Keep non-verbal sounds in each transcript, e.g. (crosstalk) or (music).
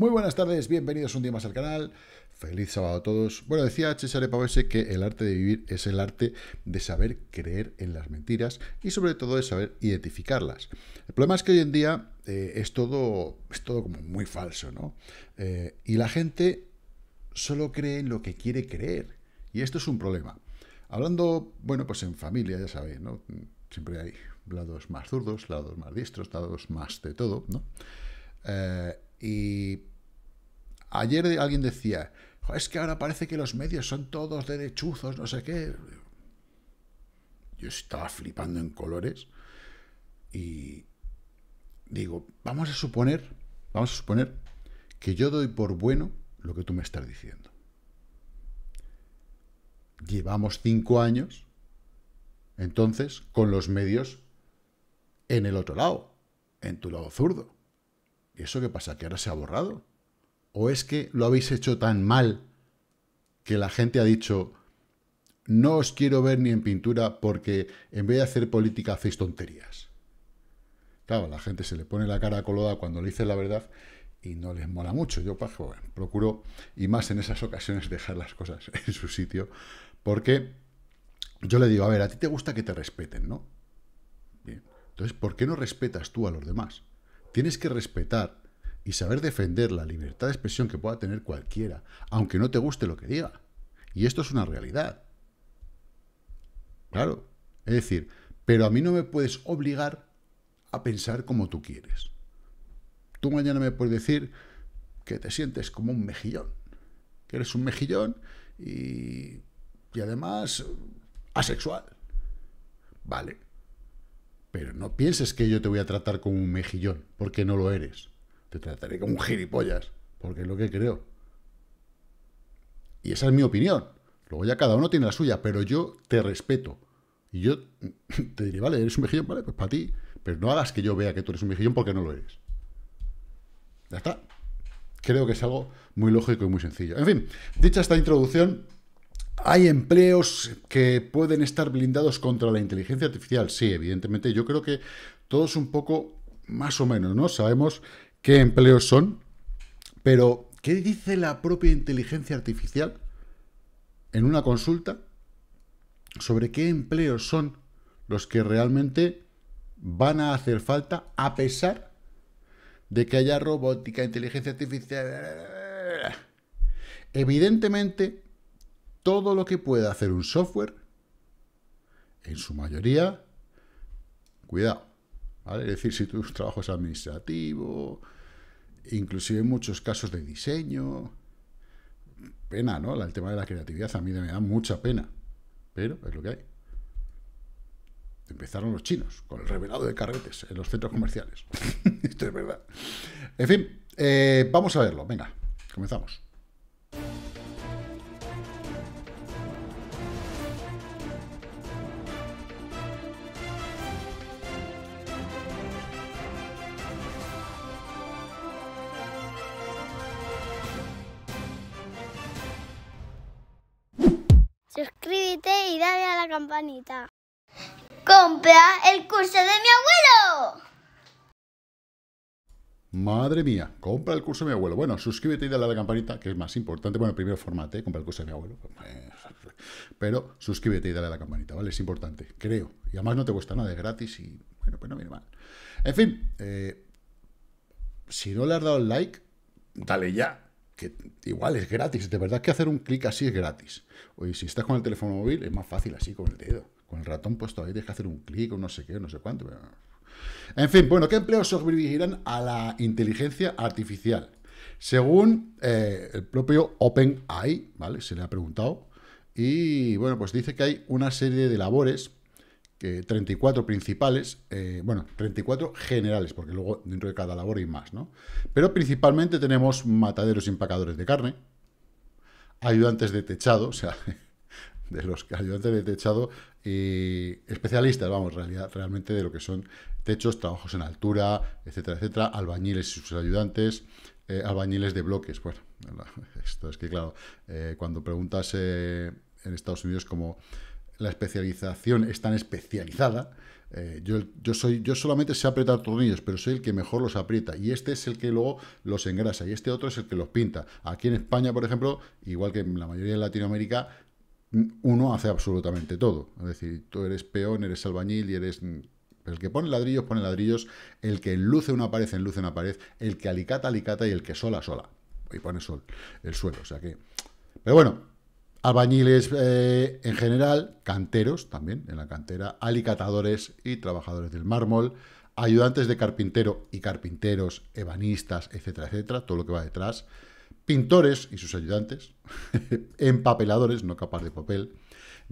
Muy buenas tardes, bienvenidos un día más al canal. Feliz sábado a todos. Bueno, decía Cesare Pavese que el arte de vivir es el arte de saber creer en las mentiras y sobre todo de saber identificarlas. El problema es que hoy en día eh, es, todo, es todo como muy falso, ¿no? Eh, y la gente solo cree en lo que quiere creer. Y esto es un problema. Hablando, bueno, pues en familia, ya sabéis, ¿no? Siempre hay lados más zurdos, lados más diestros, lados más de todo, ¿no? Eh, y ayer alguien decía, es que ahora parece que los medios son todos derechuzos, no sé qué. Yo estaba flipando en colores y digo, vamos a suponer, vamos a suponer que yo doy por bueno lo que tú me estás diciendo. Llevamos cinco años, entonces, con los medios en el otro lado, en tu lado zurdo. ¿Eso qué pasa? ¿Que ahora se ha borrado? ¿O es que lo habéis hecho tan mal que la gente ha dicho, no os quiero ver ni en pintura porque en vez de hacer política hacéis tonterías? Claro, la gente se le pone la cara colada cuando le dice la verdad y no les mola mucho. Yo pues, procuro, y más en esas ocasiones, (laughs) dejar las cosas (laughs) en su sitio, porque yo le digo, a ver, a ti te gusta que te respeten, ¿no? Entonces, ¿por qué no respetas tú a los demás? Tienes que respetar y saber defender la libertad de expresión que pueda tener cualquiera, aunque no te guste lo que diga. Y esto es una realidad. Claro. Es decir, pero a mí no me puedes obligar a pensar como tú quieres. Tú mañana me puedes decir que te sientes como un mejillón, que eres un mejillón y, y además asexual. Vale. Pero no pienses que yo te voy a tratar como un mejillón, porque no lo eres. Te trataré como un gilipollas, porque es lo que creo. Y esa es mi opinión. Luego ya cada uno tiene la suya, pero yo te respeto. Y yo (laughs) te diré, vale, eres un mejillón, vale, pues para ti. Pero no hagas que yo vea que tú eres un mejillón porque no lo eres. Ya está. Creo que es algo muy lógico y muy sencillo. En fin, dicha esta introducción, hay empleos que pueden estar blindados contra la inteligencia artificial. Sí, evidentemente. Yo creo que todos un poco, más o menos, ¿no? Sabemos qué empleos son, pero ¿qué dice la propia inteligencia artificial en una consulta sobre qué empleos son los que realmente van a hacer falta a pesar de que haya robótica, inteligencia artificial? Evidentemente, todo lo que pueda hacer un software, en su mayoría, cuidado. Es decir, si tu (laughs) trabajo es administrativo, inclusive en muchos casos de diseño, pena, ¿no? El tema de la creatividad a mí me da mucha pena, pero es lo que hay. Empezaron los chinos con el revelado de carretes en los centros comerciales. (laughs) Esto es verdad. En fin, eh, vamos a verlo. Venga, comenzamos. dale a la campanita. ¡Compra el curso de mi abuelo! Madre mía, compra el curso de mi abuelo. Bueno, suscríbete y dale a la campanita, que es más importante. Bueno, primero formate, compra el curso de mi abuelo. Pero suscríbete y dale a la campanita, ¿vale? Es importante, creo. Y además no te cuesta nada, es gratis y bueno, pues no viene mal. En fin, eh, si no le has dado el like, dale ya que igual es gratis, de verdad que hacer un clic así es gratis. Oye, si estás con el teléfono móvil es más fácil así con el dedo, con el ratón puesto ahí, tienes que hacer un clic o no sé qué, no sé cuánto. En fin, bueno, ¿qué empleos sobrevivirán a la inteligencia artificial? Según eh, el propio OpenAI, ¿vale? Se le ha preguntado. Y bueno, pues dice que hay una serie de labores que 34 principales, eh, bueno, 34 generales, porque luego dentro de cada labor hay más, ¿no? Pero principalmente tenemos mataderos y empacadores de carne, ayudantes de techado, o sea, (laughs) de los ayudantes de techado y especialistas, vamos, realidad, realmente de lo que son techos, trabajos en altura, etcétera, etcétera, albañiles y sus ayudantes, eh, albañiles de bloques, bueno, (laughs) esto es que claro, eh, cuando preguntas en Estados Unidos como la especialización es tan especializada. Eh, yo, yo, soy, yo solamente sé apretar tornillos, pero soy el que mejor los aprieta. Y este es el que luego los engrasa y este otro es el que los pinta. Aquí en España, por ejemplo, igual que en la mayoría de Latinoamérica, uno hace absolutamente todo. Es decir, tú eres peón, eres albañil y eres... El que pone ladrillos, pone ladrillos. El que luce una pared, enluce una pared. El que alicata, alicata y el que sola, sola. Y pone sol, el suelo. O sea que... Pero bueno, Albañiles eh, en general, canteros también en la cantera, alicatadores y trabajadores del mármol, ayudantes de carpintero y carpinteros, ebanistas, etcétera, etcétera, todo lo que va detrás, pintores y sus ayudantes, (laughs) empapeladores, no capas de papel,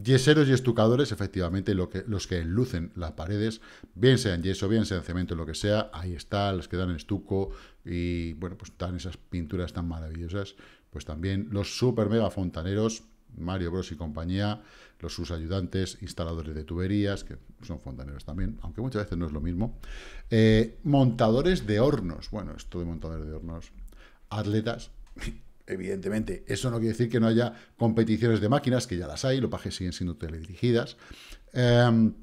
yeseros y estucadores, efectivamente, los que enlucen las paredes, bien sean yeso, bien sean cemento, lo que sea, ahí está, los que dan estuco y, bueno, pues dan esas pinturas tan maravillosas, pues también los super mega fontaneros, Mario Bros y compañía, los sus ayudantes, instaladores de tuberías, que son fontaneros también, aunque muchas veces no es lo mismo, eh, montadores de hornos, bueno, esto de montadores de hornos, atletas, (laughs) evidentemente, eso no quiere decir que no haya competiciones de máquinas, que ya las hay, Los pajes siguen siendo teledirigidas, eh, em,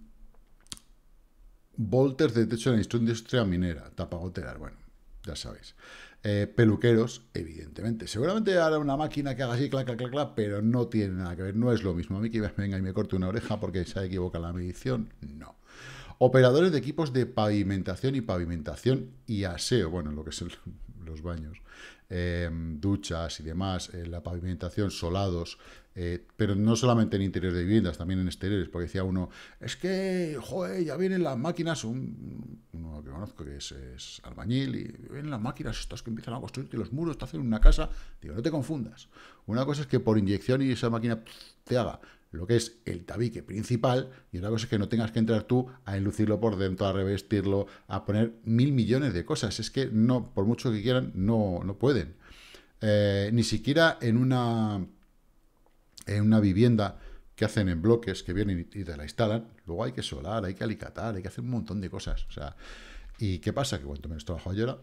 volters de techo de la industria minera, tapagoteras, bueno, ya sabéis. Eh, peluqueros, evidentemente. Seguramente hará una máquina que haga así, clac, clac, clac, pero no tiene nada que ver, no es lo mismo. A mí que venga y me corte una oreja porque se ha equivocado la medición, no. Operadores de equipos de pavimentación y pavimentación y aseo, bueno, lo que son (laughs) los baños. Em, duchas y demás, eh, la pavimentación, solados, eh, pero no solamente en interiores de viviendas, también en exteriores, porque decía uno, es que, joder, ya vienen las máquinas, un, uno que conozco que es, albañil, y vienen las máquinas estas que empiezan a construirte los muros, te hacen una casa, digo, no te confundas. Una cosa es que por inyección y esa máquina te haga lo que es el tabique principal, y otra cosa es que no tengas que entrar tú a enlucirlo por dentro, a revestirlo, a poner mil millones de cosas. Es que no, por mucho que quieran, no, no puede eh, ni siquiera en una, en una vivienda que hacen en bloques, que vienen y te la instalan, luego hay que solar, hay que alicatar, hay que hacer un montón de cosas. O sea, ¿y qué pasa? Que cuanto menos trabajo ahora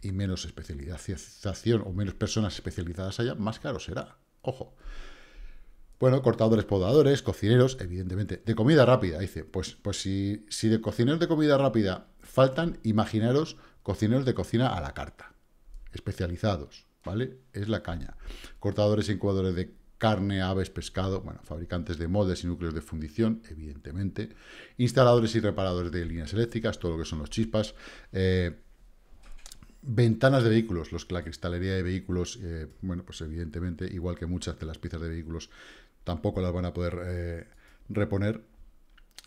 y menos especialización o menos personas especializadas haya, más caro será. Ojo. Bueno, cortadores, podadores, cocineros, evidentemente. De comida rápida, dice. Pues, pues si, si de cocineros de comida rápida faltan, imaginaros cocineros de cocina a la carta, especializados. ¿vale? Es la caña. Cortadores y incubadores de carne, aves, pescado, bueno, fabricantes de moldes y núcleos de fundición, evidentemente, instaladores y reparadores de líneas eléctricas, todo lo que son los chispas, eh, ventanas de vehículos, los, la cristalería de vehículos, eh, bueno, pues evidentemente, igual que muchas de las piezas de vehículos, tampoco las van a poder eh, reponer,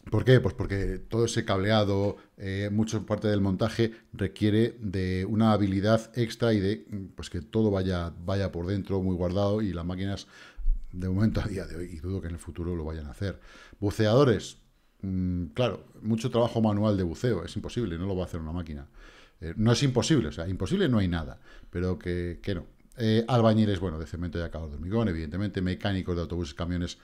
¿Por qué? Pues porque todo ese cableado, eh, mucho parte del montaje, requiere de una habilidad extra y de pues que todo vaya, vaya por dentro, muy guardado, y las máquinas, de momento a día de hoy, y dudo que en el futuro lo vayan a hacer. Buceadores, mm, claro, mucho trabajo manual de buceo, es imposible, no lo va a hacer una máquina. Eh, no es imposible, o sea, imposible no hay nada, pero que, no. Eh, albañiles, bueno, de cemento y acabados de hormigón, evidentemente, mecánicos de autobuses, camiones,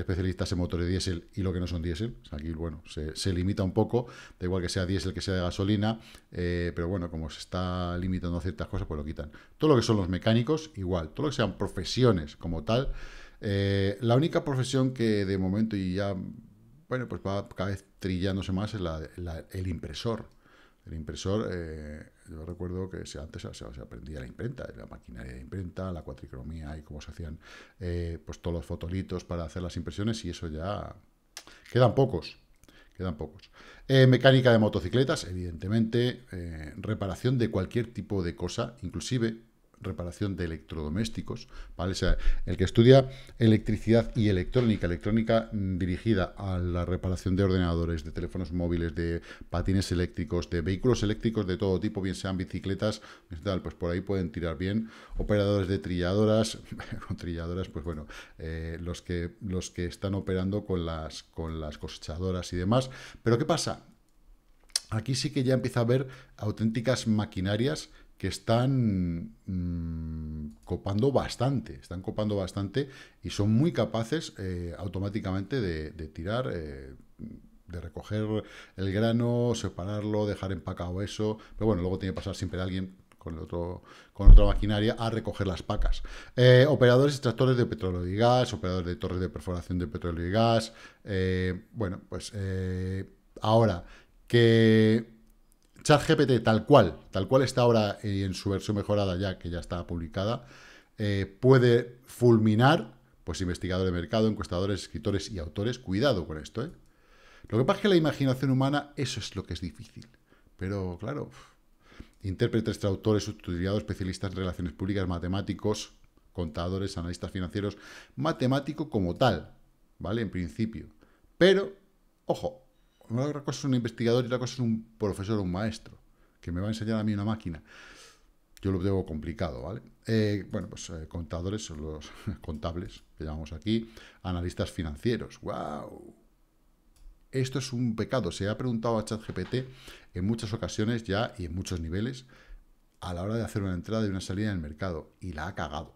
especialistas en motores diésel y lo que no son diésel. aquí, bueno, se, limita un poco, da igual que sea diésel, que sea de gasolina, eh, pero bueno, como se está limitando a ciertas cosas, pues lo quitan. Todo lo que son los mecánicos, igual. Todo lo que sean profesiones como tal. Eh, la única profesión que de momento y ya, bueno, pues va cada vez trillándose más es la, el impresor. El impresor, eh, yo recuerdo que antes se, aprendía la imprenta, la maquinaria de imprenta, la cuatricromía y cómo se hacían eh, pues todos los fotolitos para hacer las impresiones y eso ya... Quedan pocos, quedan pocos. Eh, mecánica de motocicletas, evidentemente, eh, reparación de cualquier tipo de cosa, inclusive reparación de electrodomésticos, ¿vale? O sea, el que estudia electricidad y electrónica, electrónica mm, dirigida a la reparación de ordenadores, de teléfonos móviles, de patines eléctricos, de vehículos eléctricos de todo tipo, bien sean bicicletas, pues por ahí pueden tirar bien. Operadores de trilladoras, (laughs) con trilladoras, pues bueno, eh, los, que, los que están operando con las, con las cosechadoras y demás. Pero ¿qué pasa? Aquí sí que ya empieza a haber auténticas maquinarias que están mm, copando bastante, están copando bastante y son muy capaces eh, automáticamente de, tirar, eh, de recoger el grano, separarlo, dejar empacado eso, pero bueno, luego tiene que pasar siempre alguien con, otro, con otra maquinaria a recoger las pacas. Eh, operadores operadores extractores de petróleo y gas, operadores de torres de perforación de petróleo y gas, bueno, pues ahora que GPT tal cual, tal cual está ahora y eh, en su versión mejorada ya, que ya está publicada, eh, puede fulminar pues investigadores de mercado, encuestadores, escritores y autores. Cuidado con esto, ¿eh? Lo que pasa es que la imaginación humana, eso es lo que es difícil. Pero, claro, intérpretes, traductores, estudiados, especialistas en relaciones públicas, matemáticos, contadores, analistas financieros, matemático como tal, ¿vale? En principio. Pero, ojo, una cosa es un investigador y otra cosa es un profesor o un maestro, que me va a enseñar a mí una máquina. Yo lo veo complicado, ¿vale? Eh, bueno, pues eh, contadores son los (laughs) contables que llamamos aquí, analistas financieros. ¡Wow! Esto es un pecado. Se ha preguntado a ChatGPT en muchas ocasiones ya y en muchos niveles a la hora de hacer una entrada y una salida en el mercado. Y la ha cagado.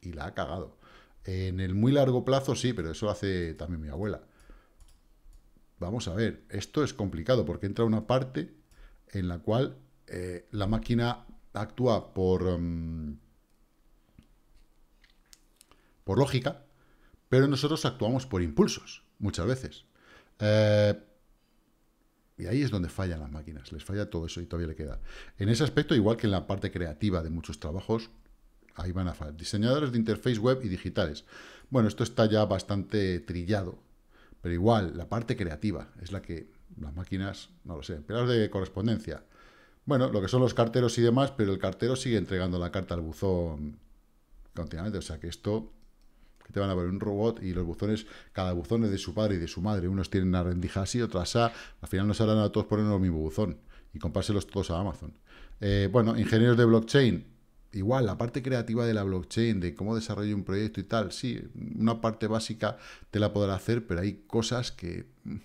Y la ha cagado. En el muy largo plazo sí, pero eso lo hace también mi abuela. Vamos a ver, esto es complicado porque entra una parte en la cual eh, la máquina actúa por, mm, por lógica, pero nosotros actuamos por impulsos muchas veces. Eh, y ahí es donde fallan las máquinas, les falla todo eso y todavía le queda. En ese aspecto, igual que en la parte creativa de muchos trabajos, ahí van a fallar. Diseñadores de interface web y digitales. Bueno, esto está ya bastante trillado, pero igual, la parte creativa es la que las máquinas, no lo sé, empleados de correspondencia. Bueno, lo que son los carteros y demás, pero el cartero sigue entregando la carta al buzón continuamente. O sea que esto, que te van a ver un robot y los buzones, cada buzón es de su padre y de su madre. Unos tienen una rendija así, otras a. Al final nos harán a todos poner el mismo buzón y compárselos todos a Amazon. Eh, bueno, ingenieros de blockchain, igual la parte creativa de la blockchain, de cómo desarrollo un proyecto y tal, sí, una parte básica te la podrá hacer, pero hay cosas que le mm,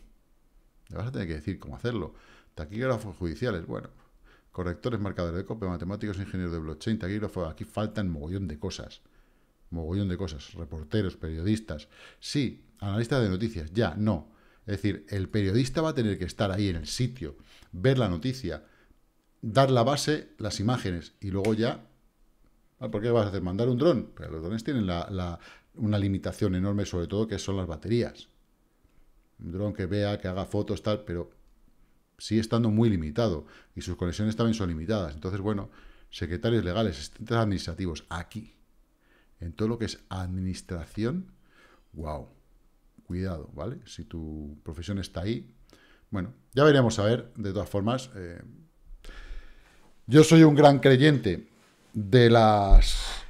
vas a tener que decir cómo hacerlo. Taquígrafos judiciales, bueno, correctores, marcadores de copia, matemáticos, ingenieros de blockchain, taquígrafos, aquí faltan mogollón de cosas. Mogollón de cosas, reporteros, periodistas. Sí, analistas de noticias, ya, no. Es decir, el periodista va a tener que estar ahí en el sitio, ver la noticia, dar la base, las imágenes y luego ya Ah, ¿Por qué vas a hacer? ¿Mandar un dron? Pero los drones tienen una limitación enorme, sobre todo, que son las baterías. Un dron que vea, que haga fotos, tal, pero sigue estando muy limitado. Y sus conexiones también son limitadas. Entonces, bueno, secretarios legales, asistentes administrativos, aquí, en todo lo que es administración, wow, cuidado, ¿vale? Si tu profesión está ahí, bueno, ya veremos a ver, de todas formas. Eh, yo soy un gran creyente de las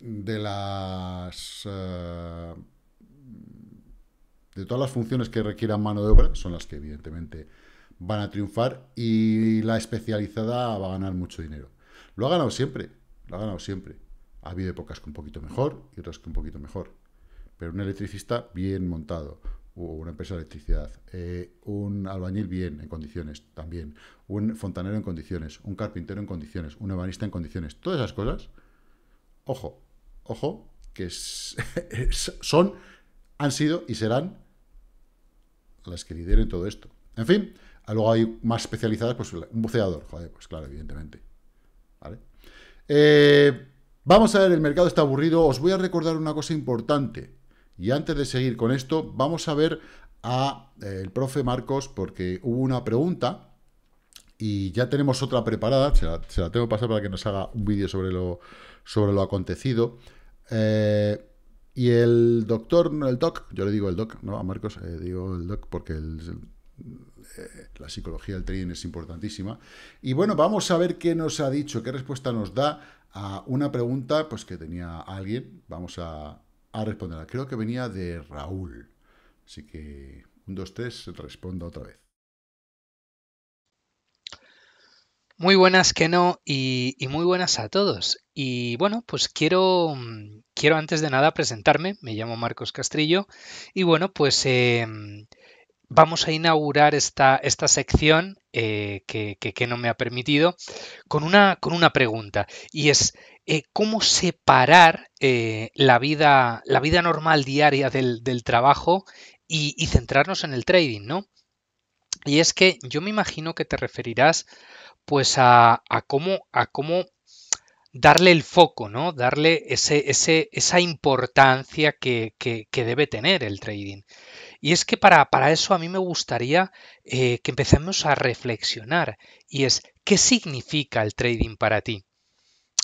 de las eh, de todas las funciones que requieran mano de obra son las que evidentemente van a triunfar y la especializada va a ganar mucho dinero. Lo ha ganado siempre, lo ha ganado siempre. Ha habido épocas que un poquito mejor y otras que un poquito mejor. Pero un electricista bien montado, una empresa de electricidad, eh, un albañil bien, en condiciones también, un fontanero en condiciones, un carpintero en condiciones, un ebanista en condiciones, todas esas cosas, ojo, ojo, que (laughs) son, han sido y serán las que lideren todo esto. En fin, luego hay más especializadas, pues un buceador, joder, pues claro, evidentemente. ¿Vale? Eh, vamos a ver, el mercado está aburrido. Os voy a recordar una cosa importante. Y antes de seguir con esto, vamos a ver a eh, el profe Marcos, porque hubo una pregunta y ya tenemos otra preparada, se la, tengo que pasar para que nos haga un vídeo sobre lo, sobre lo acontecido. Eh, y el doctor, el doc, yo le digo el doc, no a Marcos, eh, digo el doc porque la psicología del trading es importantísima. Y bueno, vamos a ver qué nos ha dicho, qué respuesta nos da a una pregunta pues, que tenía alguien. Vamos a, a responderla Creo que venía de Raúl. Así que, un, dos, tres, responda otra vez. Muy buenas, que no, y, muy buenas a todos. Y bueno, pues quiero, quiero antes de nada presentarme. Me llamo Marcos Castrillo. Y bueno, pues em, vamos a inaugurar esta, esta sección eh, que, no me ha permitido con una, con una pregunta y es eh, cómo separar eh, la, vida, la vida normal diaria del, trabajo y, centrarnos en el trading, ¿no? Y es que yo me imagino que te referirás pues a, a cómo, a cómo darle el foco, ¿no? Darle ese, esa importancia que, debe tener el trading. Y es que para, para eso a mí me gustaría eh, que empecemos a reflexionar. Y es, ¿qué significa el trading para ti?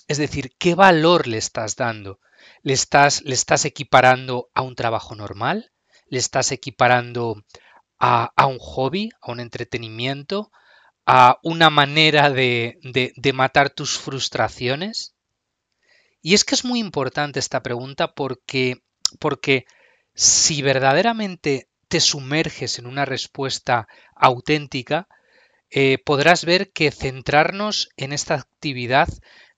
Es decir, ¿qué valor le estás dando? ¿Le estás, le estás equiparando a un trabajo normal? ¿Le estás equiparando a un hobby, a un entretenimiento, a una manera de, de, matar tus frustraciones? Y es que es muy importante esta pregunta porque, porque si verdaderamente te sumerges en una respuesta auténtica, eh, podrás ver que centrarnos en esta actividad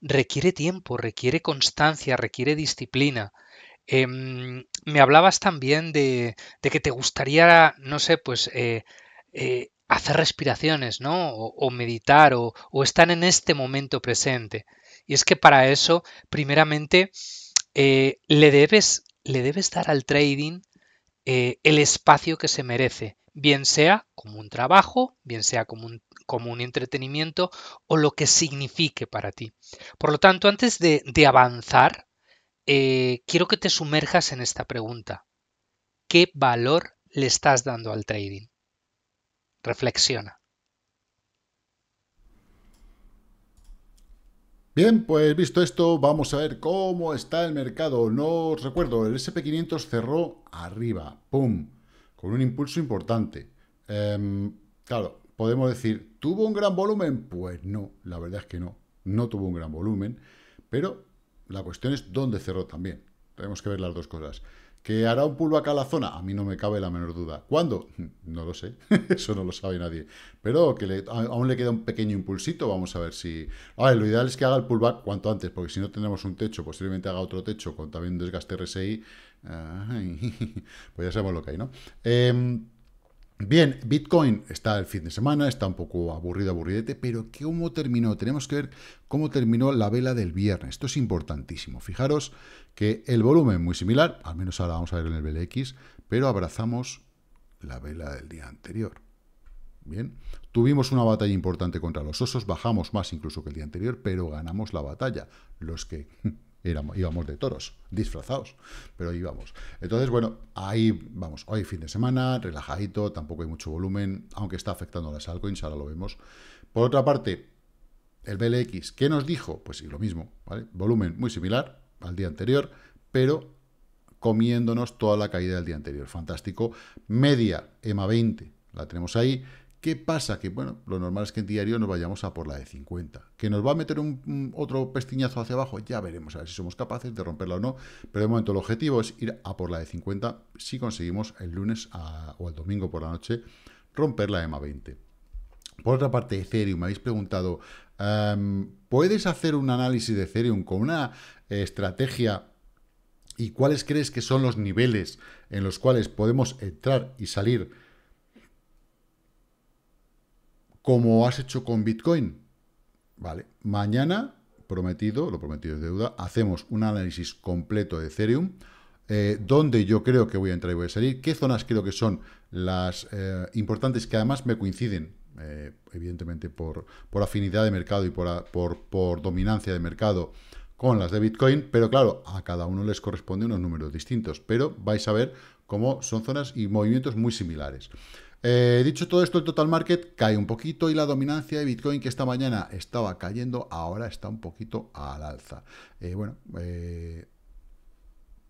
requiere tiempo, requiere constancia, requiere disciplina. Em, me hablabas también de, de, que te gustaría, no sé, pues eh, eh, hacer respiraciones, ¿no? O, meditar, o, o, estar en este momento presente. Y es que para eso, primeramente, eh, le, debes, le debes dar al trading eh, el espacio que se merece, bien sea como un trabajo, bien sea como un, como un entretenimiento o lo que signifique para ti. Por lo tanto, antes de, avanzar, eh, quiero que te sumerjas en esta pregunta. ¿Qué valor le estás dando al trading? Reflexiona. Bien, pues visto esto, vamos a ver cómo está el mercado. No os recuerdo, el SP500 cerró arriba, ¡pum!, con un impulso importante. Em, claro, podemos decir, ¿tuvo un gran volumen? Pues no, la verdad es que no, no tuvo un gran volumen, pero la cuestión es dónde cerró también. Tenemos que ver las dos cosas. ¿Que hará un pullback a la zona? A mí no me cabe la menor duda. ¿Cuándo? (laughs) No lo sé, (laughs) eso no lo sabe nadie. Pero que aún le queda un pequeño impulsito, vamos a ver si... A ver, lo ideal es que haga el pullback cuanto antes, porque si no tenemos un techo, posiblemente haga otro techo con también desgaste RSI. (laughs) pues ya sabemos lo que hay, ¿no? Eh, Bien, Bitcoin está el fin de semana, está un poco aburrido, aburridete, pero ¿cómo terminó? Tenemos que ver cómo terminó la vela del viernes. Esto es importantísimo. Fijaros que el volumen muy similar, al menos ahora vamos a ver en el BLX, pero abrazamos la vela del día anterior. Bien, tuvimos una batalla importante contra los osos, bajamos más incluso que el día anterior, pero ganamos la batalla. Los que íbamos de toros, disfrazados, pero íbamos. Entonces, bueno, ahí vamos, hoy fin de semana, relajadito, tampoco hay mucho volumen, aunque está afectando a las altcoins, ahora lo vemos. Por otra parte, el BLX, ¿qué nos dijo? Pues sí, lo mismo, ¿vale? Volumen muy similar al día anterior, pero comiéndonos toda la caída del día anterior. Fantástico. Media EMA 20, la tenemos ahí. ¿Qué pasa? Que, bueno, lo normal es que en diario nos vayamos a por la de 50. ¿Que nos va a meter un, otro pestiñazo hacia abajo? Ya veremos, a ver si somos capaces de romperla o no. Pero de momento el objetivo es ir a por la de 50 si conseguimos el lunes o el domingo por la noche romper la EMA 20. Por otra parte, Ethereum, me habéis preguntado, em, ¿puedes hacer un análisis de Ethereum con una eh, estrategia y cuáles crees que son los niveles en los cuales podemos entrar y salir como has hecho con Bitcoin. Vale, mañana, prometido, lo prometido es deuda, hacemos un análisis completo de Ethereum, eh, donde yo creo que voy a entrar y voy a salir, qué zonas creo que son las eh, importantes, que además me coinciden, eh, evidentemente por, afinidad de mercado y por, por dominancia de mercado, con las de Bitcoin, pero claro, a cada uno les corresponde unos números distintos, pero vais a ver cómo son zonas y movimientos muy similares. Eh, dicho todo esto, el total market cae un poquito y la dominancia de Bitcoin, que esta mañana estaba cayendo, ahora está un poquito al alza. Eh, bueno, eh,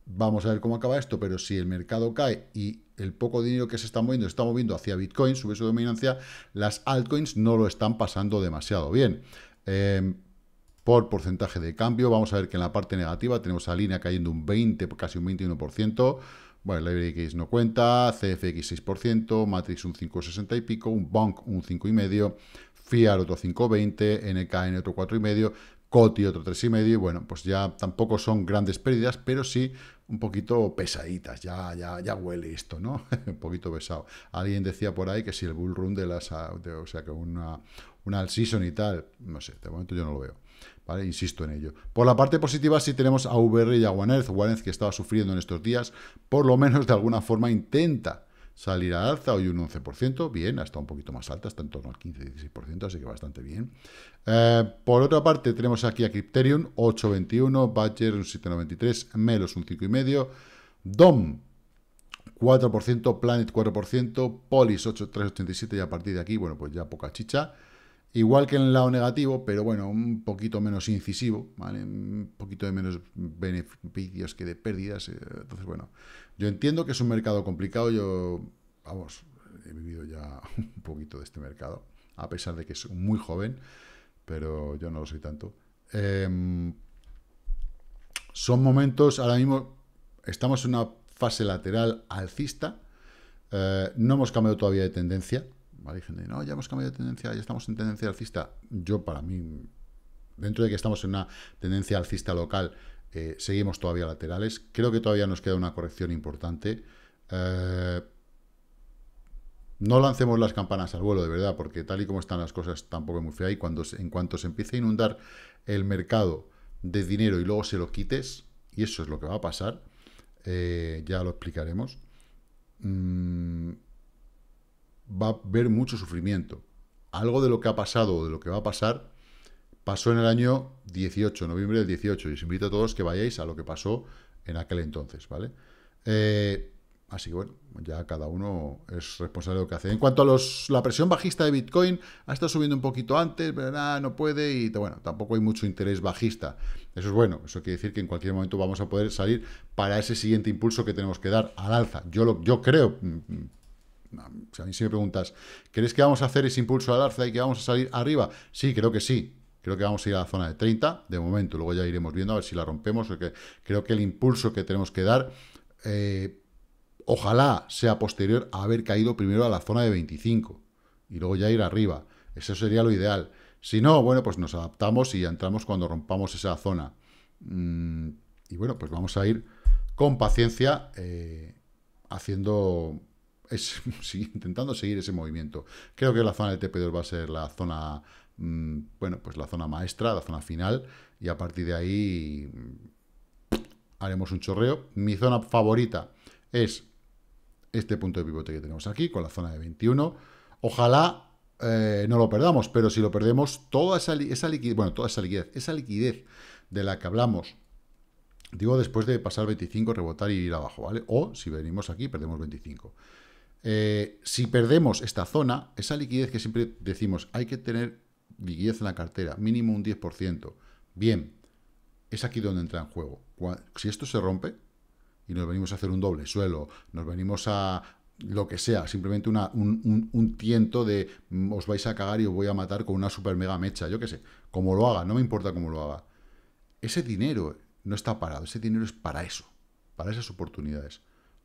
vamos a ver cómo acaba esto, pero si el mercado cae y el poco dinero que se está moviendo se está moviendo hacia Bitcoin, sube su dominancia, las altcoins no lo están pasando demasiado bien. Em, por porcentaje de cambio, vamos a ver que en la parte negativa tenemos a línea cayendo un 20, casi un 21%. Vale, LibreX no cuenta, CFX 6%, Matrix un 5,60 y pico, un Bonk un 5,5%, FIAR otro 5,20, NKN otro 4,5%, COTI otro 3,5%, y bueno, pues ya tampoco son grandes pérdidas, pero sí un poquito pesaditas, ya, ya, ya huele esto, ¿no? (laughs) un poquito pesado. Alguien decía por ahí que si el bull run de las, o sea, que una, una season y tal, no sé, de momento yo no lo veo. Insisto en ello. Por la parte positiva sí tenemos a VR y a OneEarth, OneEarth que estaba sufriendo en estos días, por lo menos de alguna forma intenta salir a alza, hoy un 11%, bien, hasta un poquito más alta, está en torno al 15-16%, así que bastante bien. Eh, por otra parte, tenemos aquí a Crypterium, 8.21, Badger un 7.93, Melos un 5.5%, DOM 4%, Planet 4%, Polis 8.387 y a partir de aquí, bueno, pues ya poca chicha. Igual que en el lado negativo, pero bueno, un poquito menos incisivo, ¿vale? Un poquito de menos beneficios que de pérdidas. Eh, entonces, bueno, yo entiendo que es un mercado complicado. Yo, vamos, he vivido ya (laughs) un poquito de este mercado, a pesar de que es muy joven, pero yo no lo soy tanto. Em, son momentos, ahora mismo estamos en una fase lateral alcista. Eh, no hemos cambiado todavía de tendencia, ¿vale? gente no, ya hemos cambiado de tendencia, ya estamos en tendencia alcista. Yo, para mí, dentro de que estamos en una tendencia alcista local, eh, seguimos todavía laterales. Creo que todavía nos queda una corrección importante. Eh, no lancemos las campanas al vuelo, de verdad, porque tal y como están las cosas, tampoco es muy fea. Y cuando, en cuanto se empiece a inundar el mercado de dinero y luego se lo quites, y eso es lo que va a pasar, eh, ya lo explicaremos. Mm, va a haber mucho sufrimiento. Algo de lo que ha pasado o de lo que va a pasar pasó en el año 18, noviembre del 18, y os invito a todos que vayáis a lo que pasó en aquel entonces, ¿vale? Eh, así que bueno, ya cada uno es responsable de lo que hace. En cuanto a los, la presión bajista de Bitcoin, ha estado subiendo un poquito antes, pero nada, no puede, y bueno, tampoco hay mucho interés bajista. Eso es bueno, eso quiere decir que en cualquier momento vamos a poder salir para ese siguiente impulso que tenemos que dar al alza. Yo, lo, yo creo mm, mm, a mí si me preguntas, ¿crees que vamos a hacer ese impulso al alza y que vamos a salir arriba? Sí, creo que sí. Creo que vamos a ir a la zona de 30 de momento. Luego ya iremos viendo a ver si la rompemos. que creo que el impulso que tenemos que dar, eh, ojalá sea posterior a haber caído primero a la zona de 25 y luego ya ir arriba. Eso sería lo ideal. Si no, bueno, pues nos adaptamos y ya entramos cuando rompamos esa zona. Mm, y bueno, pues vamos a ir con paciencia eh, haciendo es, (laughs) intentando seguir ese movimiento. Creo que la zona del TP2 va a ser la zona, mm, bueno, pues la zona maestra, la zona final, y a partir de ahí mm, haremos un chorreo. Mi zona favorita es este punto de pivote que tenemos aquí, con la zona de 21. Ojalá eh, no lo perdamos, pero si lo perdemos, toda esa, liquidez, bueno, toda esa liquidez, esa liquidez de la que hablamos, digo después de pasar 25, rebotar y ir abajo, ¿vale? O si venimos aquí, perdemos 25. Eh, si perdemos esta zona, esa liquidez que siempre decimos, hay que tener liquidez en la cartera, mínimo un 10%. Bien, es aquí donde entra en juego. Si esto se rompe y nos venimos a hacer un doble suelo, nos venimos a lo que sea, simplemente un, un, tiento de mm, os vais a cagar y os voy a matar con una super mega mecha, yo qué sé, como lo haga, no me importa cómo lo haga. Ese dinero no está parado, ese dinero es para eso, para esas oportunidades.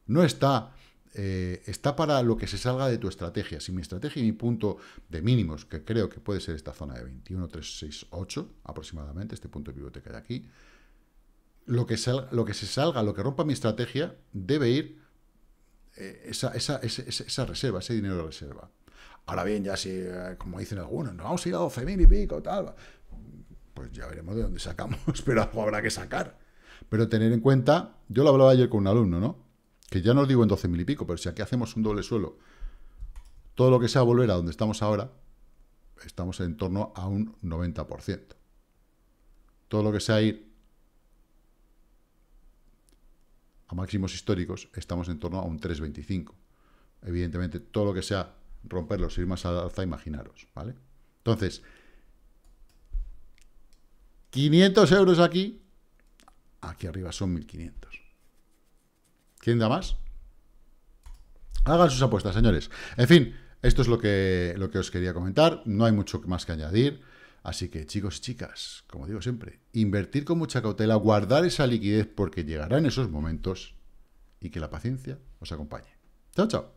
No está eh, está para lo que se salga de tu estrategia. Si mi estrategia y mi punto de mínimos, que creo que puede ser esta zona de 21, 3, aproximadamente, este punto de biblioteca de aquí, lo que, lo que se salga, lo que rompa mi estrategia, debe ir eh, esa, reserva, ese dinero de reserva. Ahora bien, ya si, eh, como dicen algunos, no vamos a ir a 12.000 y pico, tal, pues ya veremos de dónde sacamos, (laughs) pero algo habrá que sacar. Pero tener en cuenta, yo lo hablaba ayer con un alumno, ¿no? que ya no os digo en mil y pico, pero si aquí hacemos un doble suelo, todo lo que sea volver a donde estamos ahora, estamos en torno a un 90%. Todo lo que sea ir a máximos históricos, estamos en torno a un 3,25. Evidentemente, todo lo que sea romperlos, ir más al alza, imaginaros, ¿vale? Entonces, 500 euros aquí, aquí arriba son 1.500. ¿Quién da más? Hagan sus apuestas, señores. En fin, esto es lo que, lo que os quería comentar. No hay mucho más que añadir. Así que, chicos chicas, como digo siempre, invertir con mucha cautela, guardar esa liquidez porque llegará en esos momentos y que la paciencia os acompañe. Chao, chao.